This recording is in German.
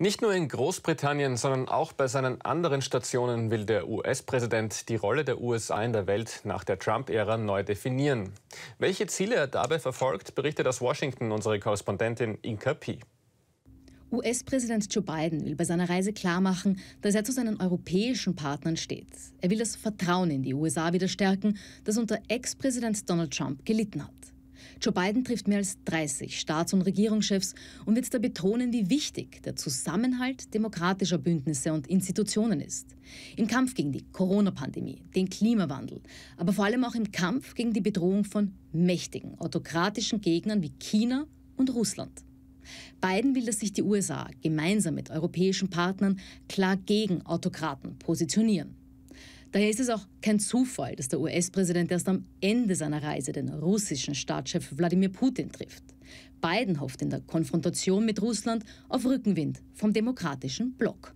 Nicht nur in Großbritannien, sondern auch bei seinen anderen Stationen will der US-Präsident die Rolle der USA in der Welt nach der Trump-Ära neu definieren. Welche Ziele er dabei verfolgt, berichtet aus Washington unsere Korrespondentin Inka P. US-Präsident Joe Biden will bei seiner Reise klarmachen, dass er zu seinen europäischen Partnern steht. Er will das Vertrauen in die USA wieder stärken, das unter Ex-Präsident Donald Trump gelitten hat. Joe Biden trifft mehr als 30 Staats- und Regierungschefs und wird da betonen, wie wichtig der Zusammenhalt demokratischer Bündnisse und Institutionen ist. Im Kampf gegen die Corona-Pandemie, den Klimawandel, aber vor allem auch im Kampf gegen die Bedrohung von mächtigen, autokratischen Gegnern wie China und Russland. Biden will, dass sich die USA gemeinsam mit europäischen Partnern klar gegen Autokraten positionieren. Daher ist es auch kein Zufall, dass der US-Präsident erst am Ende seiner Reise den russischen Staatschef Wladimir Putin trifft. Biden hofft in der Konfrontation mit Russland auf Rückenwind vom demokratischen Block.